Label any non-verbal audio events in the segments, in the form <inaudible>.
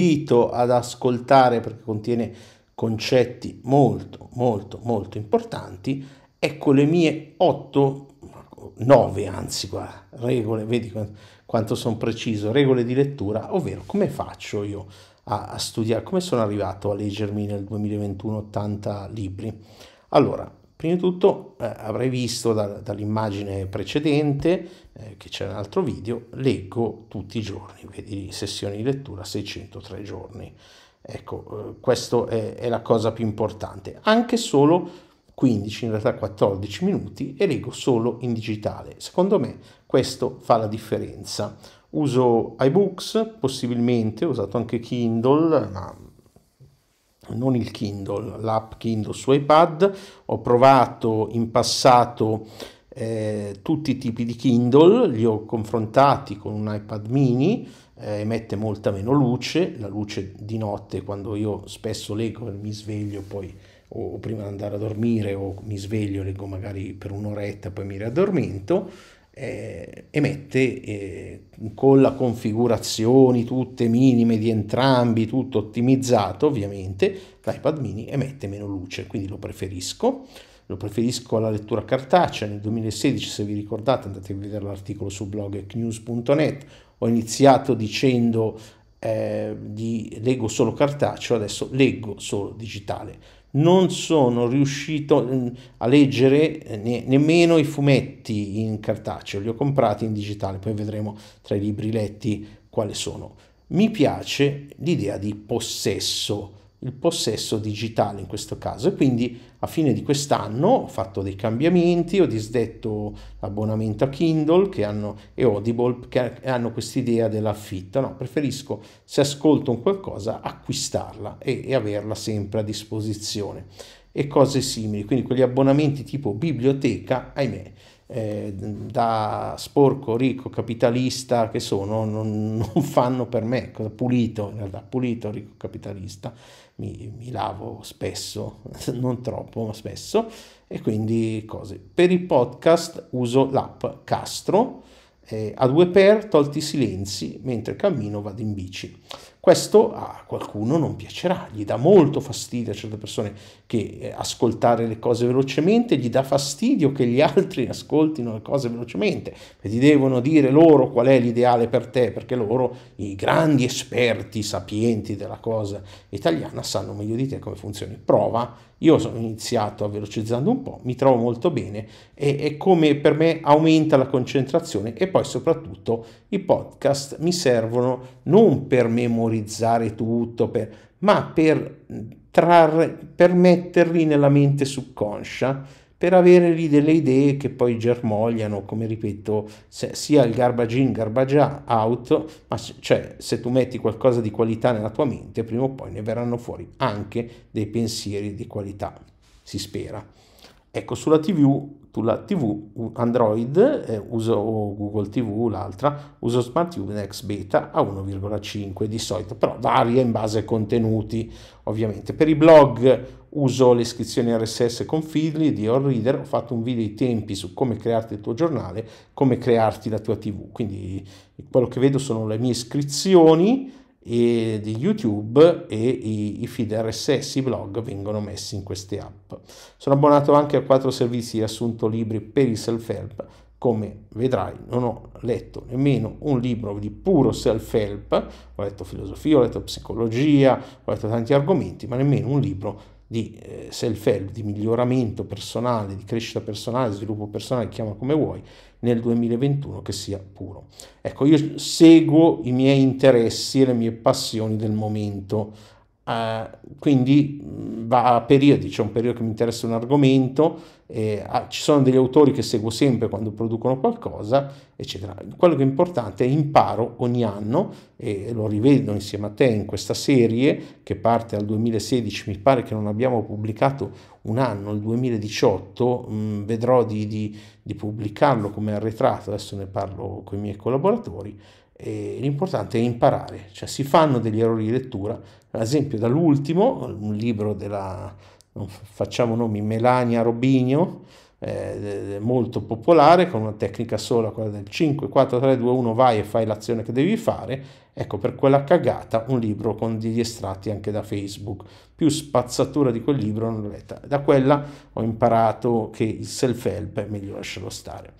invito ad ascoltare perché contiene concetti molto molto molto importanti ecco le mie otto nove anzi qua regole vedi quanto sono preciso regole di lettura ovvero come faccio io a, a studiare come sono arrivato a leggermi nel 2021 80 libri allora Prima di tutto eh, avrai visto da, dall'immagine precedente, eh, che c'è un altro video, leggo tutti i giorni, vedi sessioni di lettura 603 giorni. Ecco, eh, questa è, è, la cosa più importante. Anche solo 15, in realtà 14 minuti e leggo solo in digitale. Secondo me questo fa la differenza. Uso iBooks, possibilmente, ho usato anche Kindle, ma non il Kindle, l'app Kindle su iPad. Ho provato in passato eh, tutti i tipi di Kindle, li ho confrontati con un iPad mini, eh, emette molta meno luce, la luce di notte quando io spesso leggo e mi sveglio poi o prima di andare a dormire o mi sveglio, leggo magari per un'oretta, poi mi riaddormento eh, emette eh, con la configurazione tutte minime di entrambi, tutto ottimizzato ovviamente, l'iPad mini emette meno luce, quindi lo preferisco. Lo preferisco alla lettura cartacea. Nel 2016, se vi ricordate, andate a vedere l'articolo su blog news.net. Ho iniziato dicendo eh, di leggo solo cartaceo, adesso leggo solo digitale non sono riuscito mm, a leggere eh, ne, nemmeno i fumetti in cartaceo, li ho comprati in digitale, poi vedremo tra i libri letti quali sono. Mi piace l'idea di possesso il possesso digitale in questo caso e quindi a fine di quest'anno ho fatto dei cambiamenti, ho disdetto l'abbonamento a Kindle hanno, e Audible che hanno questa idea dell'affitto, no, preferisco se ascolto un qualcosa acquistarla e, e averla sempre a disposizione e cose simili, quindi quegli abbonamenti tipo biblioteca, ahimè, eh, da sporco, ricco, capitalista che sono, non, non, fanno per me, pulito in realtà, pulito, ricco, capitalista, mi, mi lavo spesso, <laughs> non troppo ma spesso, e quindi cose. Per il podcast uso l'app Castro, eh, a due per tolti i silenzi mentre cammino vado in bici. Questo a qualcuno non piacerà, gli dà molto fastidio a certe persone che eh, ascoltare le cose velocemente, gli dà fastidio che gli altri <laughs> ascoltino le cose velocemente, e ti devono dire loro qual è l'ideale per te, perché loro, i grandi esperti sapienti della cosa italiana, sanno meglio di te come funziona. Prova io sono iniziato velocizzando un po', mi trovo molto bene e, e come per me aumenta la concentrazione e poi soprattutto i podcast mi servono non per memorizzare tutto, per, ma per trarre, per metterli nella mente subconscia per avere lì delle idee che poi germogliano, come ripeto, sia il garbage in, garbage out, ma cioè se tu metti qualcosa di qualità nella tua mente, prima o poi ne verranno fuori anche dei pensieri di qualità, si spera. Ecco, sulla TV, sulla TV Android eh, uso Google TV, l'altra, uso Smart Unix Beta a 1,5 di solito, però varia in base ai contenuti, ovviamente. Per i blog uso le iscrizioni RSS con Feedly di Reader, ho fatto un video ai tempi su come crearti il tuo giornale, come crearti la tua TV, quindi quello che vedo sono le mie iscrizioni, e di YouTube e i, i feed RSS, i blog vengono messi in queste app. Sono abbonato anche a quattro servizi di assunto libri per il self-help. Come vedrai, non ho letto nemmeno un libro di puro self-help, ho letto filosofia, ho letto psicologia, ho letto tanti argomenti, ma nemmeno un libro di eh, self-help, di miglioramento personale, di crescita personale, sviluppo personale, chiama come vuoi, nel 2021 che sia puro. Ecco, io seguo i miei interessi e le mie passioni del momento, eh, quindi mm, va a periodi, c'è un periodo che mi interessa un argomento, eh, ci sono degli autori che seguo sempre quando producono qualcosa, eccetera. Quello che è importante è imparo ogni anno, e lo rivedo insieme a te in questa serie che parte dal 2016, mi pare che non abbiamo pubblicato un anno, il 2018, mh, mm, vedrò di, di, di pubblicarlo come arretrato, adesso ne parlo con i miei collaboratori, l'importante è imparare, cioè si fanno degli errori di lettura, ad esempio dall'ultimo, un libro della facciamo nomi, Melania Robinho, eh, eh, molto popolare, con una tecnica sola, quella del 5, 4, 3, 2, 1, vai e fai l'azione che devi fare. Ecco, per quella cagata, un libro con degli estratti anche da Facebook. Più spazzatura di quel libro non l'ho letta. Da quella ho imparato che il self-help è meglio lasciarlo stare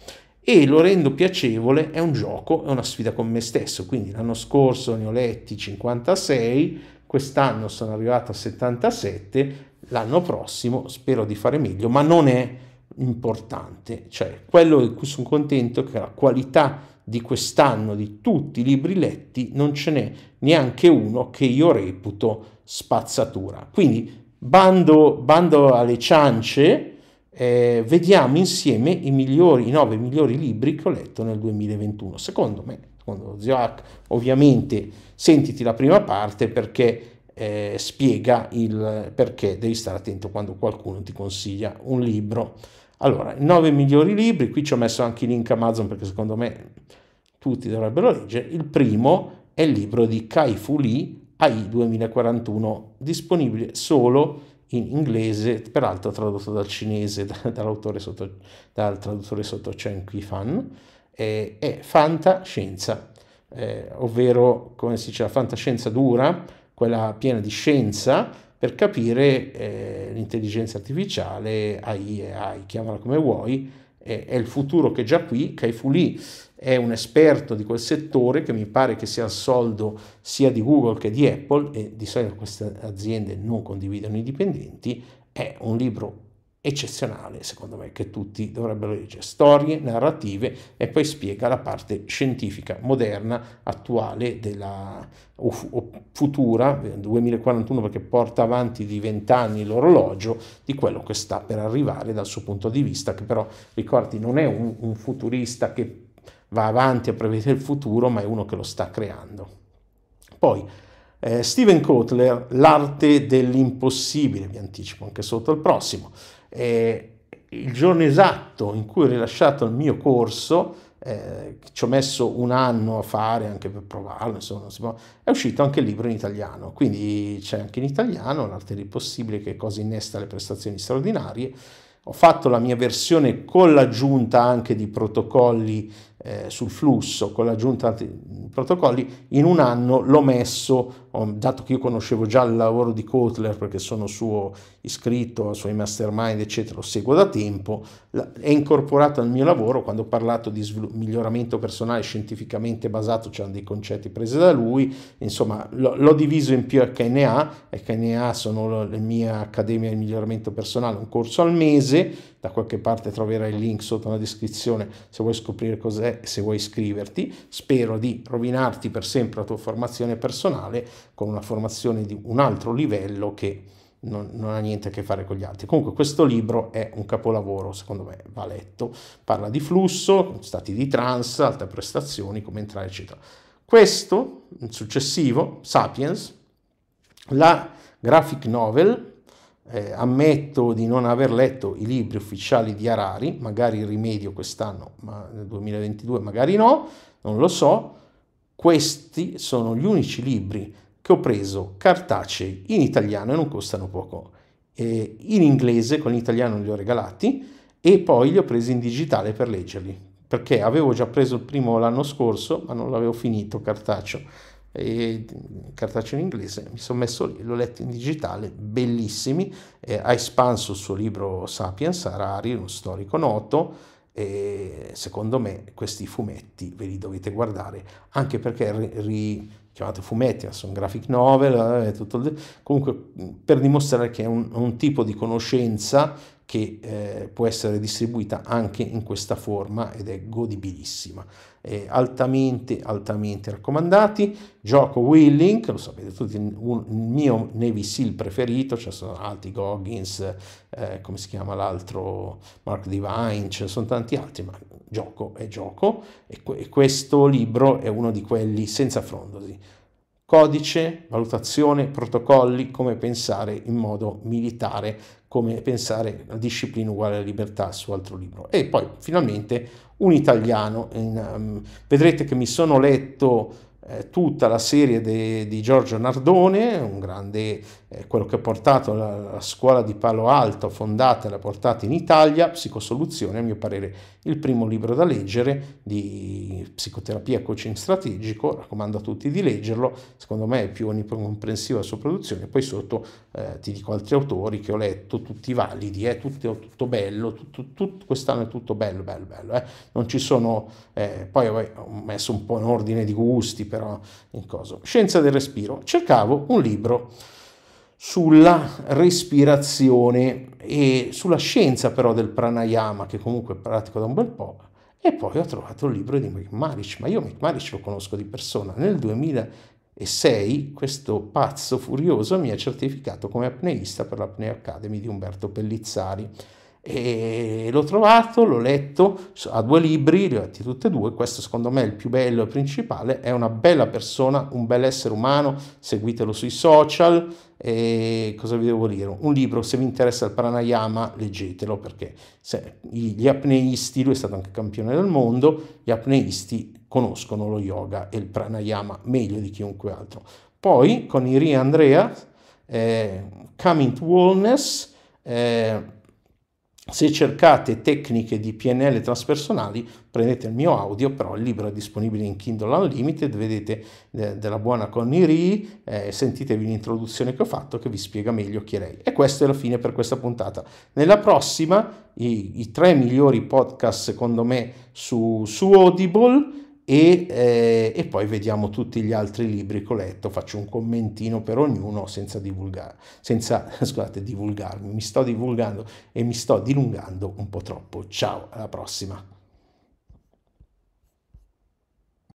e lo rendo piacevole, è un gioco, è una sfida con me stesso. Quindi l'anno scorso ne ho letti 56, quest'anno sono arrivato a 77 l'anno prossimo spero di fare meglio, ma non è importante, cioè quello di cui sono contento è che la qualità di quest'anno di tutti i libri letti non ce n'è neanche uno che io reputo spazzatura. Quindi bando, bando alle ciance, eh, vediamo insieme i migliori, i nove migliori libri che ho letto nel 2021. Secondo me, secondo Zioac, ovviamente sentiti la prima parte perché eh, spiega il perché devi stare attento quando qualcuno ti consiglia un libro. Allora, 9 migliori libri, qui ci ho messo anche i link Amazon perché secondo me tutti dovrebbero leggere. Il primo è il libro di Kai Fu Lee, AI 2041, disponibile solo in inglese, peraltro tradotto dal cinese <laughs> dall'autore sotto, dal traduttore sotto Chen Qui Fan, è fantascienza, eh, ovvero come si dice la fantascienza dura, quella piena di scienza, per capire eh, l'intelligenza artificiale, AI AI, chiamala come vuoi, è, è, il futuro che è già qui, Kai Kaifuli è un esperto di quel settore che mi pare che sia al soldo sia di Google che di Apple, e di solito queste aziende non condividono i dipendenti, è un libro eccezionale, secondo me, che tutti dovrebbero leggere. Storie, narrative e poi spiega la parte scientifica moderna, attuale della, o, fu, o futura, 2041 eh, perché porta avanti di vent'anni l'orologio, di quello che sta per arrivare dal suo punto di vista, che però, ricordi, non è un, un futurista che va avanti a prevedere il futuro, ma è uno che lo sta creando. Poi, eh, Steven Kotler, L'arte dell'impossibile, vi anticipo anche sotto il prossimo eh, il giorno esatto in cui ho rilasciato il mio corso, eh, ci ho messo un anno a fare anche per provarlo, insomma, può... è uscito anche il libro in italiano, quindi c'è anche in italiano l'arte del possibile che cosa innesta le prestazioni straordinarie. Ho fatto la mia versione con l'aggiunta anche di protocolli eh, sul flusso con l'aggiunta di protocolli, in un anno l'ho messo, dato che io conoscevo già il lavoro di Kotler perché sono suo iscritto, suoi mastermind, eccetera, lo seguo da tempo, è incorporato nel mio lavoro quando ho parlato di miglioramento personale scientificamente basato, c'erano dei concetti presi da lui, insomma l'ho diviso in più HNA, HNA sono la mia accademia di miglioramento personale, un corso al mese, da qualche parte troverai il link sotto la descrizione se vuoi scoprire cos'è e se vuoi iscriverti. Spero di rovinarti per sempre la tua formazione personale con una formazione di un altro livello che non, non, ha niente a che fare con gli altri. Comunque questo libro è un capolavoro, secondo me, va letto. Parla di flusso, stati di trans, alte prestazioni, come entrare, eccetera. Questo, successivo, Sapiens, la graphic novel, eh, ammetto di non aver letto i libri ufficiali di Harari, magari il rimedio quest'anno, ma nel 2022 magari no, non lo so. Questi sono gli unici libri che ho preso cartacei in italiano e non costano poco. Eh, in inglese con l'italiano li ho regalati e poi li ho presi in digitale per leggerli, perché avevo già preso il primo l'anno scorso, ma non l'avevo finito cartaceo e cartaceo in inglese, mi sono messo lì, l'ho letto in digitale, bellissimi, eh, ha espanso il suo libro Sapiens, Harari, uno storico noto, e secondo me questi fumetti ve li dovete guardare, anche perché ri, chiamate fumetti, ma sono graphic novel, eh, tutto, comunque per dimostrare che è un, un tipo di conoscenza che eh, può essere distribuita anche in questa forma ed è godibilissima. Eh, altamente, altamente raccomandati. Gioco Willink, lo sapete tutti, un, il mio Navy Seal preferito, ci cioè sono altri Goggins, eh, come si chiama l'altro, Mark Divine, ce ne sono tanti altri, ma gioco è gioco e, que- e questo libro è uno di quelli senza frondosi codice, valutazione, protocolli, come pensare in modo militare come pensare la disciplina uguale alla libertà, su altro libro. E poi finalmente un italiano, in, um, vedrete che mi sono letto eh, tutta la serie de, di Giorgio Nardone, un grande quello che ha portato la, scuola di Palo Alto, fondata e la portata in Italia, Psicosoluzione, a mio parere il primo libro da leggere di psicoterapia coaching strategico, raccomando a tutti di leggerlo, secondo me è più onnicomprensiva la sua produzione, poi sotto eh, ti dico altri autori che ho letto, tutti validi, eh, tutto, tutto bello, tutto, tutto, quest'anno è tutto bello, bello, bello, eh. non ci sono, eh, poi ho messo un po' in ordine di gusti, però in cosa. Scienza del respiro, cercavo un libro sulla respirazione e sulla scienza però del pranayama, che comunque pratico da un bel po', e poi ho trovato il libro di McMarish, ma io McMarish lo conosco di persona. Nel 2006 questo pazzo furioso mi ha certificato come apneista per l'Apnea Academy di Umberto Pellizzari. E l'ho trovato, l'ho letto, ha due libri, li ho letti tutti e due, questo secondo me è il più bello e principale, è una bella persona, un bel essere umano, seguitelo sui social, e cosa vi devo dire? Un libro, se vi interessa il pranayama, leggetelo perché gli apneisti, lui è stato anche campione del mondo, gli apneisti conoscono lo yoga e il pranayama meglio di chiunque altro. Poi con Iria Andrea, eh, Coming to Wellness, eh, se cercate tecniche di PNL traspersonali, prendete il mio audio, però il libro è disponibile in Kindle Unlimited, vedete eh, della buona Connie RI, eh, sentitevi l'introduzione che ho fatto che vi spiega meglio chi è lei. E questa è la fine per questa puntata. Nella prossima, i, i tre migliori podcast secondo me su, su Audible, e, eh, e, poi vediamo tutti gli altri libri che ho letto, faccio un commentino per ognuno senza, divulgar, senza <laughs> scusate, divulgarmi, mi sto divulgando e mi sto dilungando un po' troppo. Ciao, alla prossima!